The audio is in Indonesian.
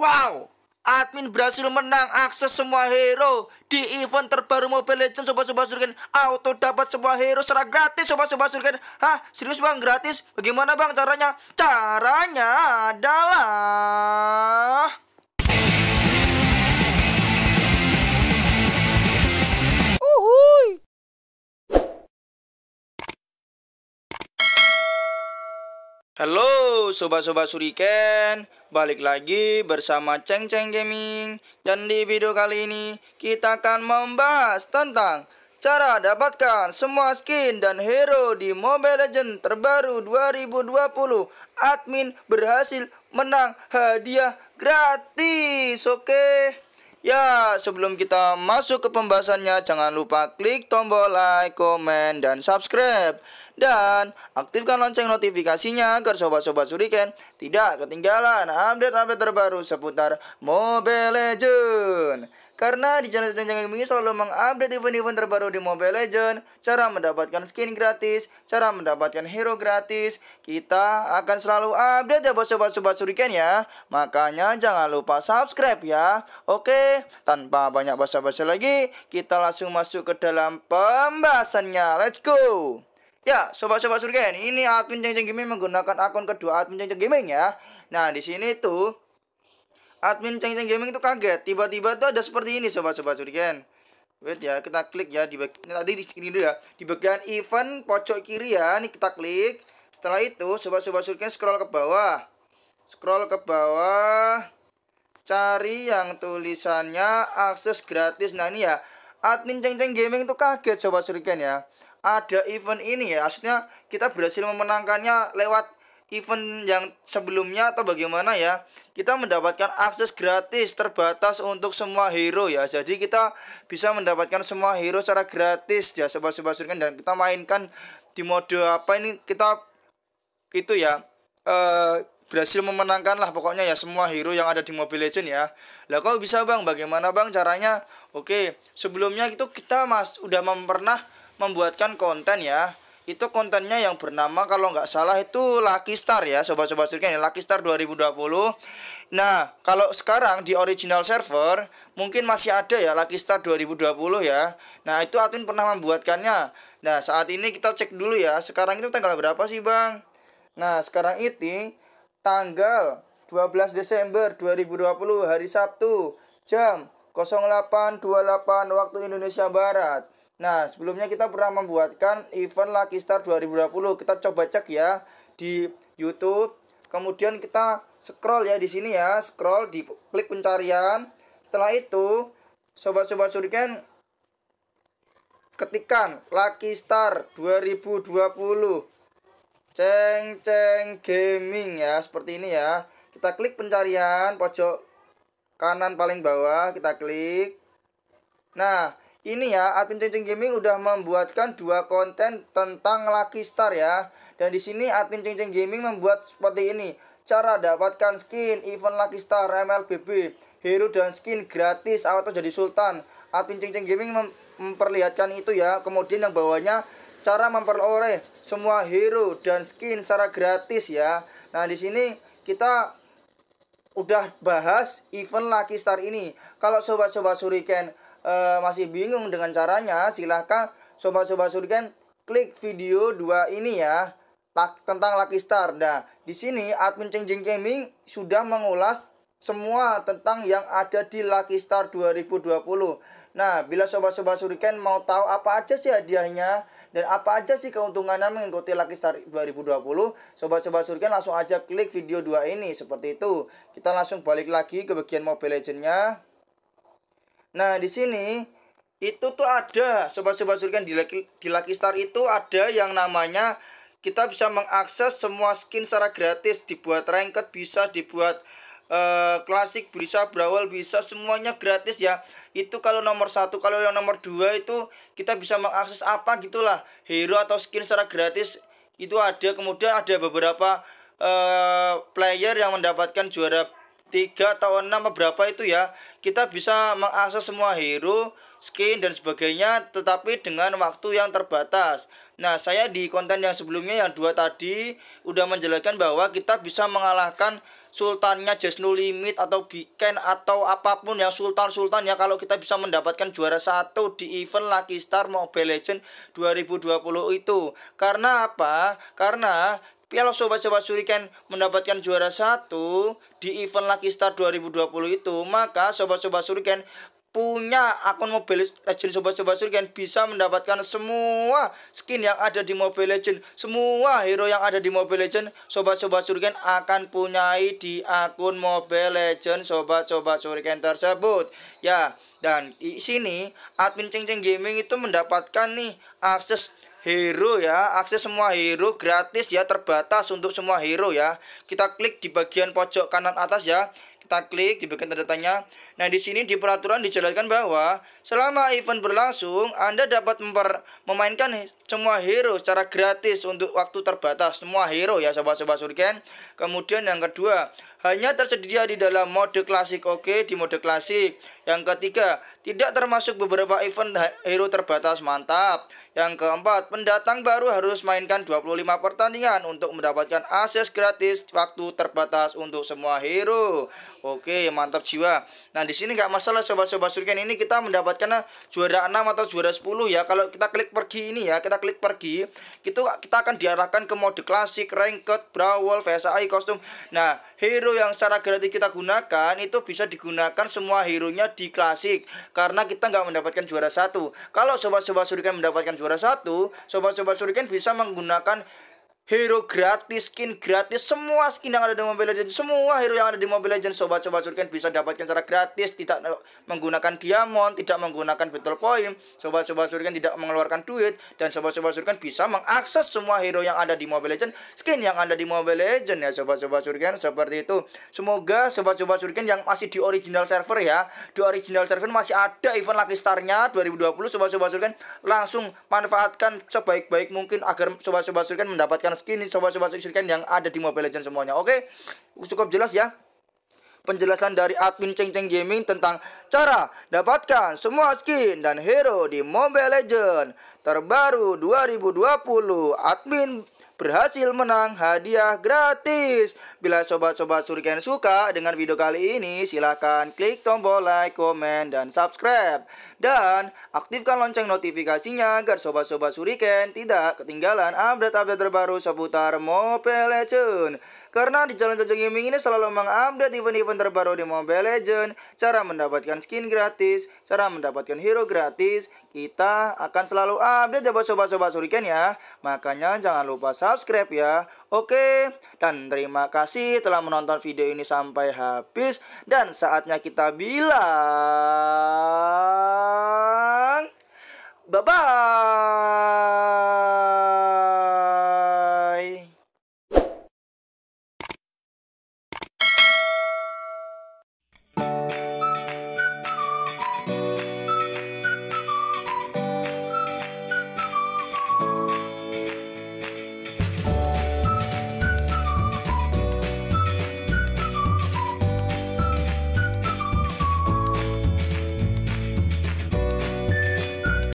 Wow! Admin berhasil menang akses semua hero di event terbaru Mobile Legends Sobat Sobat Surgen auto dapat semua hero secara gratis Sobat Sobat Surgen. Hah, serius Bang gratis? Bagaimana Bang caranya? Caranya adalah Halo sobat-sobat Suriken, balik lagi bersama Ceng Ceng Gaming dan di video kali ini kita akan membahas tentang cara dapatkan semua skin dan hero di Mobile Legends terbaru 2020. Admin berhasil menang hadiah gratis, oke? Okay? Ya, sebelum kita masuk ke pembahasannya, jangan lupa klik tombol like, komen, dan subscribe. Dan aktifkan lonceng notifikasinya agar sobat-sobat suriken tidak ketinggalan update-update terbaru seputar Mobile Legends. Karena di channel Senjang Gaming selalu mengupdate event-event terbaru di Mobile Legends, cara mendapatkan skin gratis, cara mendapatkan hero gratis. Kita akan selalu update ya buat sobat-sobat Suriken ya. Makanya jangan lupa subscribe ya. Oke, tanpa banyak basa-basi lagi, kita langsung masuk ke dalam pembahasannya. Let's go! Ya, sobat-sobat Suriken, ini admin Ceng game Gaming menggunakan akun kedua admin Ceng game Gaming ya. Nah, di sini tuh admin Ceng Ceng Gaming itu kaget tiba-tiba tuh ada seperti ini sobat-sobat curigen wait ya kita klik ya di bagian tadi di sini dulu ya di bagian event pojok kiri ya ini kita klik setelah itu sobat-sobat curigen scroll ke bawah scroll ke bawah cari yang tulisannya akses gratis nah ini ya admin Ceng Ceng Gaming itu kaget sobat curigen ya ada event ini ya maksudnya kita berhasil memenangkannya lewat event yang sebelumnya atau bagaimana ya kita mendapatkan akses gratis terbatas untuk semua hero ya jadi kita bisa mendapatkan semua hero secara gratis ya sobat-sobat surgen dan kita mainkan di mode apa ini kita itu ya eh berhasil memenangkan lah pokoknya ya semua hero yang ada di Mobile Legend ya. Lah kau bisa bang, bagaimana bang caranya? Oke, sebelumnya itu kita mas udah pernah membuatkan konten ya itu kontennya yang bernama kalau nggak salah itu Lucky Star ya sobat-sobat surga ini Lucky Star 2020 nah kalau sekarang di original server mungkin masih ada ya Lucky Star 2020 ya nah itu admin pernah membuatkannya nah saat ini kita cek dulu ya sekarang itu tanggal berapa sih bang nah sekarang itu tanggal 12 Desember 2020 hari Sabtu jam 08.28 waktu Indonesia Barat Nah, sebelumnya kita pernah membuatkan event Lucky Star 2020. Kita coba cek ya di YouTube. Kemudian kita scroll ya di sini ya, scroll di klik pencarian. Setelah itu, sobat-sobat Suriken ketikan Lucky Star 2020. Ceng ceng gaming ya, seperti ini ya. Kita klik pencarian pojok kanan paling bawah, kita klik. Nah, ini ya admin cincin gaming udah membuatkan dua konten tentang lucky star ya dan di sini admin cincin gaming membuat seperti ini cara dapatkan skin event lucky star mlbb hero dan skin gratis atau jadi sultan admin cincin gaming mem memperlihatkan itu ya kemudian yang bawahnya cara memperoleh semua hero dan skin secara gratis ya nah di sini kita udah bahas event lucky star ini kalau sobat-sobat suriken -sobat e, masih bingung dengan caranya, silahkan sobat-sobat surgen klik video dua ini ya tentang Lucky Star. Nah, di sini admin Ceng Jeng Gaming sudah mengulas semua tentang yang ada di Lucky Star 2020. Nah, bila sobat-sobat Suriken mau tahu apa aja sih hadiahnya dan apa aja sih keuntungannya mengikuti Lucky Star 2020, sobat-sobat Suriken langsung aja klik video dua ini seperti itu. Kita langsung balik lagi ke bagian Mobile Legends-nya. Nah, di sini itu tuh ada sobat-sobat surgen di Lucky, di Lucky Star itu ada yang namanya kita bisa mengakses semua skin secara gratis dibuat ranked bisa dibuat uh, klasik bisa brawl bisa semuanya gratis ya itu kalau nomor satu kalau yang nomor dua itu kita bisa mengakses apa gitulah hero atau skin secara gratis itu ada kemudian ada beberapa uh, player yang mendapatkan juara tiga tahun enam berapa itu ya kita bisa mengakses semua hero skin dan sebagainya tetapi dengan waktu yang terbatas Nah, saya di konten yang sebelumnya yang dua tadi udah menjelaskan bahwa kita bisa mengalahkan sultannya Just No Limit atau Biken atau apapun yang sultan-sultan ya kalau kita bisa mendapatkan juara satu di event Lucky Star Mobile Legend 2020 itu. Karena apa? Karena Piala Sobat-Sobat Suriken mendapatkan juara satu di event Lucky Star 2020 itu, maka Sobat-Sobat Suriken punya akun Mobile legend sobat-sobat Shuriken bisa mendapatkan semua skin yang ada di Mobile legend semua hero yang ada di Mobile legend sobat-sobat Shuriken akan punyai di akun Mobile legend sobat-sobat Shuriken tersebut ya dan di sini admin Ceng Ceng Gaming itu mendapatkan nih akses hero ya akses semua hero gratis ya terbatas untuk semua hero ya kita klik di bagian pojok kanan atas ya kita klik di bagian tanda tanya. Nah, di sini di peraturan dijelaskan bahwa selama event berlangsung, Anda dapat memainkan semua hero secara gratis untuk waktu terbatas semua hero ya sobat-sobat surgen kemudian yang kedua hanya tersedia di dalam mode klasik oke di mode klasik yang ketiga tidak termasuk beberapa event hero terbatas mantap yang keempat pendatang baru harus mainkan 25 pertandingan untuk mendapatkan akses gratis waktu terbatas untuk semua hero oke mantap jiwa nah di sini nggak masalah sobat-sobat surgen ini kita mendapatkan juara 6 atau juara 10 ya kalau kita klik pergi ini ya kita klik pergi, itu kita akan diarahkan ke mode klasik, ranked, brawl, VSI, kostum. Nah, hero yang secara gratis kita gunakan itu bisa digunakan semua hero-nya di klasik karena kita nggak mendapatkan juara satu. Kalau sobat-sobat surikan mendapatkan juara satu, sobat-sobat surikan bisa menggunakan hero gratis, skin gratis, semua skin yang ada di Mobile Legends, semua hero yang ada di Mobile Legends sobat-sobat surken bisa dapatkan secara gratis, tidak menggunakan diamond, tidak menggunakan battle point, sobat-sobat surken tidak mengeluarkan duit dan sobat-sobat surken bisa mengakses semua hero yang ada di Mobile Legends, skin yang ada di Mobile Legends ya sobat-sobat surken seperti itu. Semoga sobat-sobat surken yang masih di original server ya, di original server masih ada event lagi Star-nya 2020 sobat-sobat surken langsung manfaatkan sebaik-baik mungkin agar sobat-sobat surken mendapatkan ini sobat-sobat Silken yang ada di Mobile Legends semuanya. Oke, cukup jelas ya penjelasan dari admin Ceng Ceng Gaming tentang cara dapatkan semua skin dan hero di Mobile Legends terbaru 2020 admin berhasil menang hadiah gratis. Bila sobat-sobat Suriken suka dengan video kali ini, silahkan klik tombol like, komen, dan subscribe. Dan aktifkan lonceng notifikasinya agar sobat-sobat Suriken tidak ketinggalan update-update terbaru seputar Mobile Legends. Karena di Jalan Cocok Gaming ini selalu mengupdate event-event terbaru di Mobile Legends, cara mendapatkan skin gratis, cara mendapatkan hero gratis, kita akan selalu update update ya buat sobat-sobat Suriken ya. Makanya jangan lupa subscribe ya. Oke, dan terima kasih telah menonton video ini sampai habis. Dan saatnya kita bilang... Bye-bye!